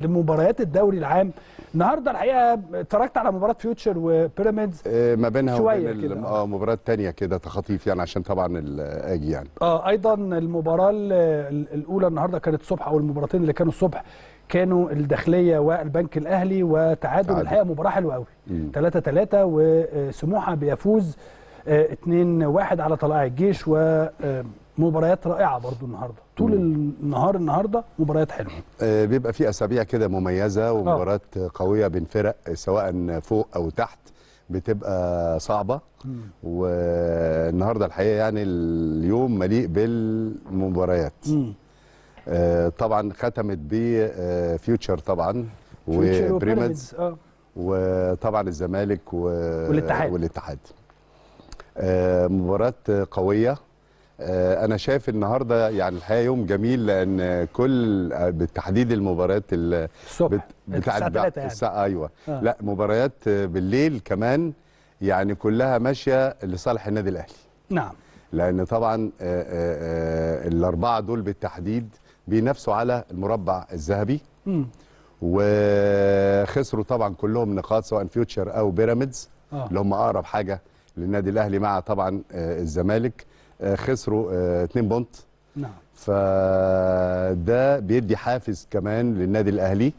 لمباريات الدوري العام النهارده الحقيقه اتفرجت على مباراه فيوتشر وبيراميدز آه، ما بينها وبين اه مباراه ثانيه كده تخاطيف يعني عشان طبعا اجي يعني اه ايضا المباراه الاولى النهارده كانت الصبح او المباراتين اللي كانوا الصبح كانوا الداخليه والبنك الاهلي وتعادل الحقيقه مباراه حلوه قوي 3 3 وسموحه بيفوز 2 آه، 1 على طلائع الجيش و آه، مباريات رائعه برضو النهارده طول النهار النهارده مباريات حلوه آه، بيبقى في اسابيع كده مميزه آه. ومباريات قويه بين فرق سواء فوق او تحت بتبقى صعبه والنهارده الحقيقه يعني اليوم مليء بالمباريات آه، طبعا ختمت بفيوتشر طبعا وبريمز وطبعا الزمالك و... والاتحاد والاتحاد آه مباراه قويه آه، انا شايف النهارده يعني الحقيقه يوم جميل لان كل آه، بالتحديد المباريات الصبح 3 يعني. الساعه ايوه آه. لا مباريات آه، بالليل كمان يعني كلها ماشيه لصالح النادي الاهلي نعم لان طبعا الاربعه دول بالتحديد بينافسوا على المربع الذهبي وخسروا طبعا كلهم نقاط سواء فيوتشر او بيراميدز آه. اللي هم اقرب حاجه للنادي الاهلي مع طبعا الزمالك آه، خسروا 2 آه، بونت نعم فده بيدي حافز كمان للنادي الاهلي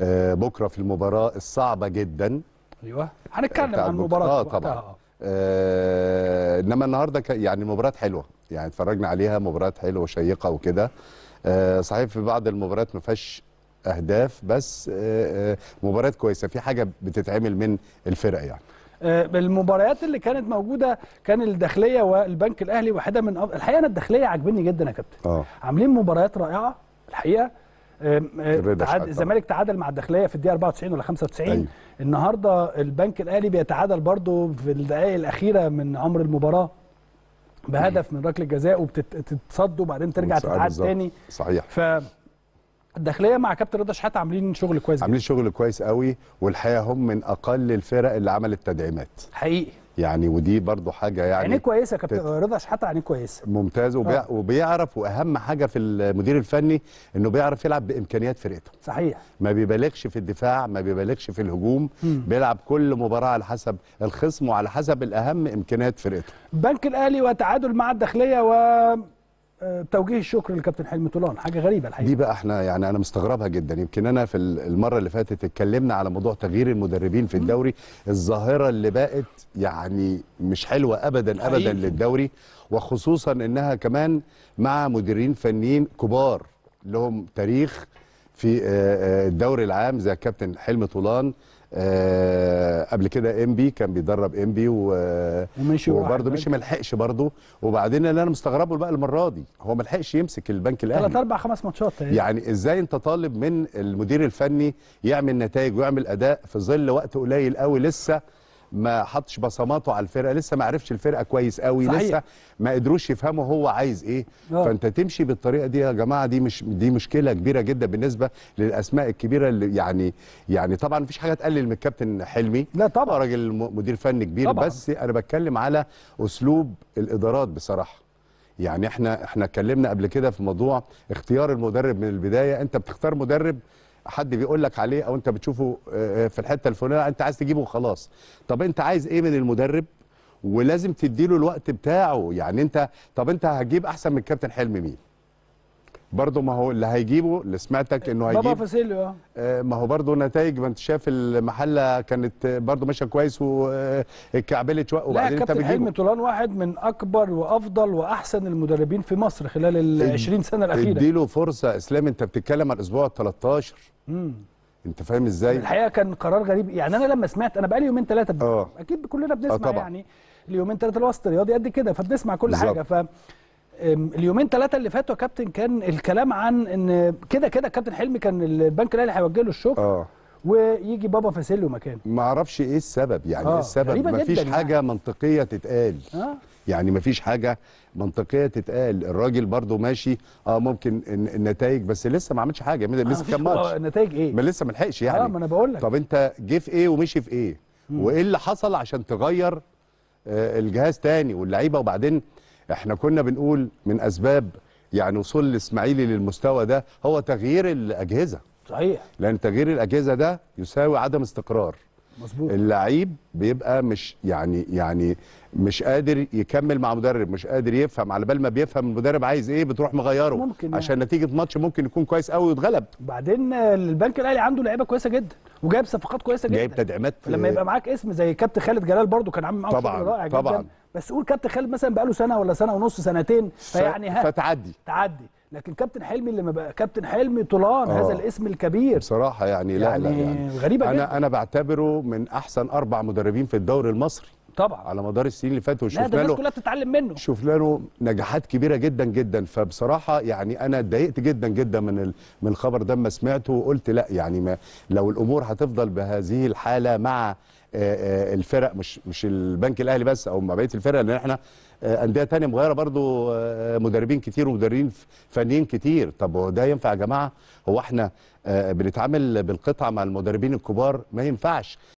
آه، بكره في المباراه الصعبه جدا ايوه هنتكلم عن المباراه آه طبعا آه انما النهارده يعني مباراه حلوه يعني اتفرجنا عليها مباراه حلوه وشيقه وكده آه صحيح في بعض المباريات ما فيهاش اهداف بس آه مباريات كويسه في حاجه بتتعمل من الفرق يعني آه، المباريات اللي كانت موجوده كان الداخليه والبنك الاهلي واحده من أب... الحقيقه انا الداخليه عاجبني جدا يا كابتن آه. عاملين مباريات رائعه الحقيقه آه، تعاد... الزمالك تعادل مع الداخليه في الدقيقه 94 ولا 95 أي. أيوه. النهارده البنك الاهلي بيتعادل برضو في الدقائق الاخيره من عمر المباراه بهدف من ركله جزاء وبتتصد وبعدين ترجع تتعاد تاني صحيح ف الداخليه مع كابتن رضا شحاته عاملين شغل كويس عاملين شغل كويس قوي والحقيقه هم من اقل الفرق اللي عملت تدعيمات حقيقي يعني ودي برضو حاجه يعني عينيه كويسه كابتن رضا شحاته عينيه كويسه ممتاز وبيع اه. وبيعرف واهم حاجه في المدير الفني انه بيعرف يلعب بامكانيات فرقته صحيح ما بيبالغش في الدفاع ما بيبالغش في الهجوم م. بيلعب كل مباراه على حسب الخصم وعلى حسب الاهم امكانيات فرقته البنك الاهلي وتعادل مع الداخليه و توجيه الشكر للكابتن حلمي طولان حاجه غريبه الحقيقه دي بقى احنا يعني انا مستغربها جدا يمكن انا في المره اللي فاتت اتكلمنا على موضوع تغيير المدربين في الدوري الظاهره اللي بقت يعني مش حلوه ابدا ابدا حقيقي. للدوري وخصوصا انها كمان مع مديرين فنيين كبار لهم تاريخ في آه، آه، الدوري العام زي الكابتن حلمي طولان آه، قبل كده انبي كان بيدرب انبي ومشي وبرده مشي ما لحقش برده وبعدين اللي انا مستغربه بقى المره دي هو ما لحقش يمسك البنك الاهلي ثلاث اربع خمس ماتشات يعني ازاي انت طالب من المدير الفني يعمل نتائج ويعمل اداء في ظل وقت قليل قوي لسه ما حطش بصماته على الفرقه لسه ما عرفش الفرقه كويس قوي صحيح. لسه ما قدروش يفهموا هو عايز ايه أوه. فانت تمشي بالطريقه دي يا جماعه دي مش دي مشكله كبيره جدا بالنسبه للاسماء الكبيره اللي يعني يعني طبعا مفيش حاجه تقلل من الكابتن حلمي لا طبعا راجل مدير فني كبير طبعا. بس انا بتكلم على اسلوب الادارات بصراحه يعني احنا احنا اتكلمنا قبل كده في موضوع اختيار المدرب من البدايه انت بتختار مدرب حد بيقول لك عليه او انت بتشوفه آه، آه، في الحته الفلانيه انت عايز تجيبه وخلاص طب انت عايز ايه من المدرب ولازم تديله الوقت بتاعه يعني انت طب انت هتجيب احسن من كابتن حلمي مين برضه ما هو اللي هيجيبه اللي سمعتك انه هيجيب بابا فاسيليو آه. اه ما هو برضه نتائج ما انت شايف المحله كانت برضه ماشيه كويس واتكعبلت آه، شوق وبعدين انت بتجيبه حلمي طولان واحد من اكبر وافضل واحسن المدربين في مصر خلال ال 20 سنه الاخيره اديله فرصه اسلام انت بتتكلم على الاسبوع ال 13 امم انت فاهم ازاي الحقيقه كان قرار غريب يعني انا لما سمعت انا بقالي يومين ثلاثه آه. اكيد كلنا بنسمع يعني اليومين ثلاثه الوسط الرياضي قد كده فبنسمع كل بالزبط. حاجه ف اليومين ثلاثه اللي فاتوا يا كابتن كان الكلام عن ان كده كده كابتن حلمي كان البنك الاهلي هيوجه له الشكر آه. ويجي بابا فاسيلو مكانه ما اعرفش ايه السبب يعني أوه. آه، السبب ما فيش حاجه يعني. منطقيه تتقال أوه. يعني ما فيش حاجه منطقيه تتقال الراجل برده ماشي اه ممكن النتائج بس لسه ما عملش حاجه آه، لسه آه كام ماتش النتائج ايه ما لسه ما لحقش يعني اه ما انا بقول لك طب انت جه في ايه ومشي في ايه وايه اللي حصل عشان تغير آه الجهاز تاني واللعيبه وبعدين احنا كنا بنقول من اسباب يعني وصول الاسماعيلي للمستوى ده هو تغيير الاجهزه صحيح لان تغيير الاجهزه ده يساوي عدم استقرار مظبوط اللعيب بيبقى مش يعني يعني مش قادر يكمل مع مدرب مش قادر يفهم على بال ما بيفهم المدرب عايز ايه بتروح مغيره ممكن عشان يعني. نتيجه ماتش ممكن يكون كويس قوي ويتغلب وبعدين البنك الاهلي عنده لعيبه كويسه جدا وجايب صفقات كويسه جدا جايب تدعيمات لما يبقى آه، معاك اسم زي كابتن خالد جلال برده كان عامل معاه طبعا رائع جدا طبعا بس قول كابتن خالد مثلا بقاله سنه ولا سنه ونص سنتين فيعني ها فتعدي تعدي لكن كابتن حلمي اللي ما بقى كابتن حلمي طولان هذا آه. الاسم الكبير بصراحه يعني لا يعني لا يعني غريبه انا جدا. انا بعتبره من احسن اربع مدربين في الدوري المصري طبعا على مدار السنين اللي فاتت وشفنا له الناس كلها بتتعلم منه شفنا له نجاحات كبيره جدا جدا فبصراحه يعني انا اتضايقت جدا جدا من ال... من الخبر ده ما سمعته وقلت لا يعني ما لو الامور هتفضل بهذه الحاله مع آه، آه، الفرق مش مش البنك الاهلي بس او بقيه الفرق لان احنا آه، انديه ثانيه مغيره برضو مدربين كتير ومدربين فنيين كتير طب ده ينفع يا جماعه هو احنا بنتعامل بالقطعه مع المدربين الكبار ما ينفعش